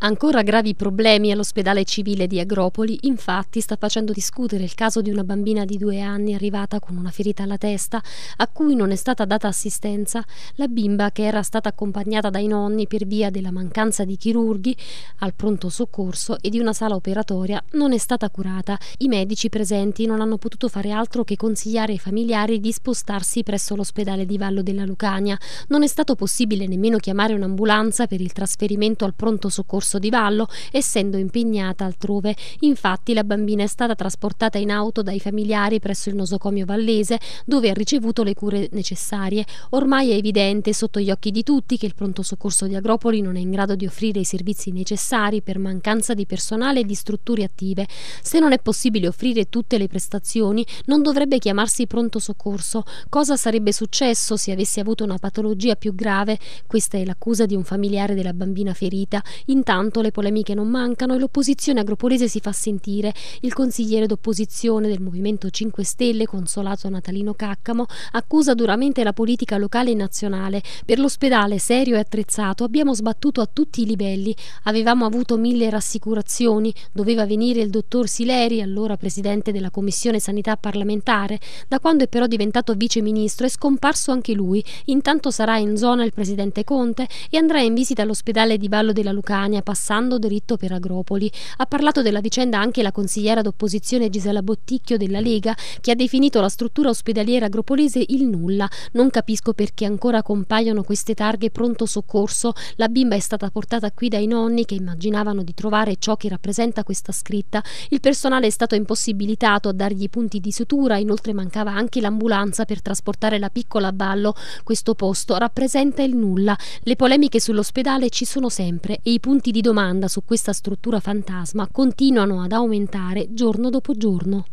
Ancora gravi problemi all'ospedale civile di Agropoli, infatti sta facendo discutere il caso di una bambina di due anni arrivata con una ferita alla testa a cui non è stata data assistenza, la bimba che era stata accompagnata dai nonni per via della mancanza di chirurghi al pronto soccorso e di una sala operatoria non è stata curata. I medici presenti non hanno potuto fare altro che consigliare ai familiari di spostarsi presso l'ospedale di Vallo della Lucania. Non è stato possibile nemmeno chiamare un'ambulanza per il trasferimento al pronto soccorso corso di Vallo, essendo impegnata altrove. Infatti la bambina è stata trasportata in auto dai familiari presso il nosocomio vallese, dove ha ricevuto le cure necessarie. Ormai è evidente sotto gli occhi di tutti che il pronto soccorso di Agropoli non è in grado di offrire i servizi necessari per mancanza di personale e di strutture attive. Se non è possibile offrire tutte le prestazioni, non dovrebbe chiamarsi pronto soccorso. Cosa sarebbe successo se avessi avuto una patologia più grave? Questa è l'accusa di un familiare della bambina ferita. Intanto Intanto le polemiche non mancano e l'opposizione agropolese si fa sentire. Il consigliere d'opposizione del Movimento 5 Stelle, consolato Natalino Caccamo, accusa duramente la politica locale e nazionale. Per l'ospedale serio e attrezzato abbiamo sbattuto a tutti i livelli. Avevamo avuto mille rassicurazioni, doveva venire il dottor Sileri, allora presidente della Commissione Sanità parlamentare. Da quando è però diventato vice ministro è scomparso anche lui. Intanto sarà in zona il presidente Conte e andrà in visita all'ospedale di Vallo della Lucania passando diritto per Agropoli. Ha parlato della vicenda anche la consigliera d'opposizione Gisela Botticchio della Lega, che ha definito la struttura ospedaliera agropolese il nulla. Non capisco perché ancora compaiono queste targhe pronto soccorso. La bimba è stata portata qui dai nonni che immaginavano di trovare ciò che rappresenta questa scritta. Il personale è stato impossibilitato a dargli punti di sutura, inoltre mancava anche l'ambulanza per trasportare la piccola a ballo. Questo posto rappresenta il nulla. Le polemiche sull'ospedale ci sono sempre e i punti di di domanda su questa struttura fantasma continuano ad aumentare giorno dopo giorno.